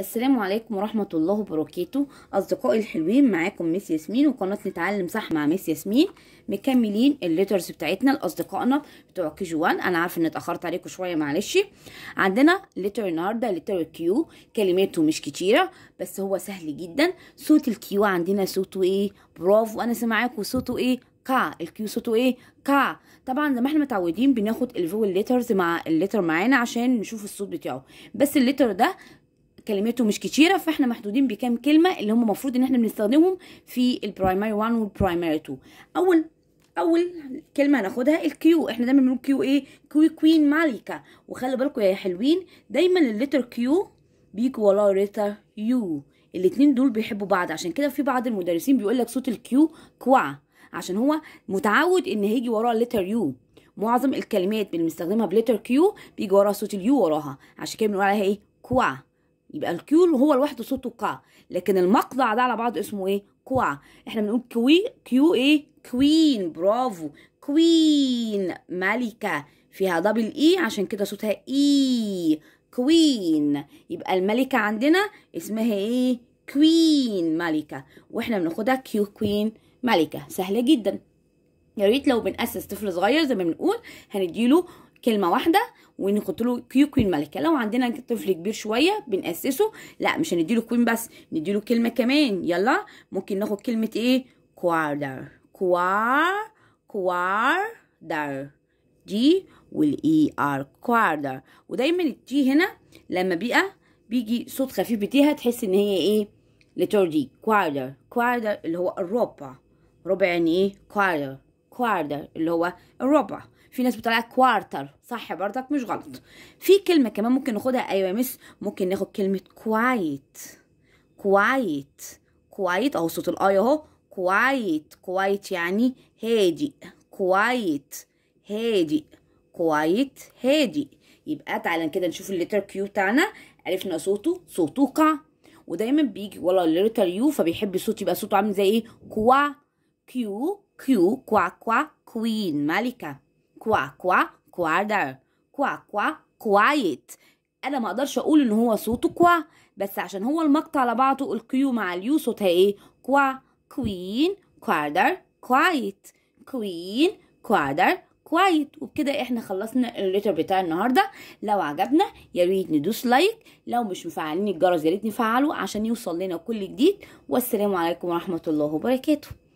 السلام عليكم ورحمة الله وبركاته أصدقائي الحلوين معاكم ميس ياسمين وقناة نتعلم صح مع ميس ياسمين مكملين الليترز بتاعتنا لأصدقائنا بتوع كي جو 1 أنا عارفة إن اتأخرت عليكم شوية معلش عندنا لتر النهاردة لتر كيو كلماته مش كتيرة بس هو سهل جدا صوت الكيو عندنا صوته إيه برافو أنا سامعاكم صوته إيه كا الكيو صوته ايه كا طبعا زي ما احنا متعودين بناخد الفول ليترز مع الليتر معانا عشان نشوف الصوت بتاعه بس الليتر ده كلماته مش كتيره فاحنا محدودين بكام كلمه اللي هم المفروض ان احنا بنستخدمهم في البرايمري 1 والبرايمري 2 اول اول كلمه هناخدها الكيو احنا دايما بنقول كيو ايه كيو كوين مالكه وخلي بالكم يا حلوين دايما الليتر كيو بيجي وراه لتر يو الاثنين دول بيحبوا بعض عشان كده في بعض المدرسين بيقول لك صوت الكيو كوع عشان هو متعود ان هيجي وراه لتر يو معظم الكلمات اللي بنستخدمها بلتر كيو بيجي وراها صوت اليو وراها عشان كده بنقول عليها ايه كوع يبقى الكيول هو لوحده صوته كا لكن المقطع ده على بعض اسمه ايه كوع احنا بنقول كوي كيو ايه كوين برافو كوين ملكه فيها دبل اي e، عشان كده صوتها اي e. كوين يبقى الملكه عندنا اسمها ايه كوين ملكه واحنا بناخدها كيو كوين ملكه سهله جدا يا ريت لو بنأسس طفل صغير زي ما بنقول هنديله كلمه واحده ونحط له كيو كوين ملكه لو عندنا طفل كبير شويه بنأسسه لا مش هنديله كوين بس نديله كلمه كمان يلا ممكن ناخد كلمه ايه كواردر كوار كواردر جي والاي ار e كواردر ودايما الجي هنا لما بيبقى بيجي صوت خفيف بتيها تحس ان هي ايه لتوردي كواردر كواردر اللي هو الربع ربع يعني ايه كواردر كواردر اللي هو الربع في ناس بتطلع كوارتر صح برضك مش غلط في كلمة كمان ممكن ناخدها أيوة يا مس ممكن ناخد كلمة كوايت كوايت كوايت أهو صوت الآي أهو كوايت كوايت يعني هادئ كوايت هادئ كوايت هادئ يبقى تعالى كده نشوف الليتر كيو بتاعنا عرفنا صوته صوته قا ودايما بيجي ولا الليتر يو فبيحب صوت يبقى صوته عامل زي ايه كوا كيو كيو كوا كوا كوين ملكة كوا كوا كوادر كوا كوا كوايت انا ما اقدرش اقول ان هو صوته كوا بس عشان هو المقطع على بعضه الكيو مع اليو صوتها ايه كوا كوين كوادر كوايت كوين كوادر كوايت وبكده احنا خلصنا الليتر بتاع النهارده لو عجبنا يا ريت ندوس لايك لو مش مفعلين الجرس يا ريت نفعله عشان يوصل لنا كل جديد والسلام عليكم ورحمه الله وبركاته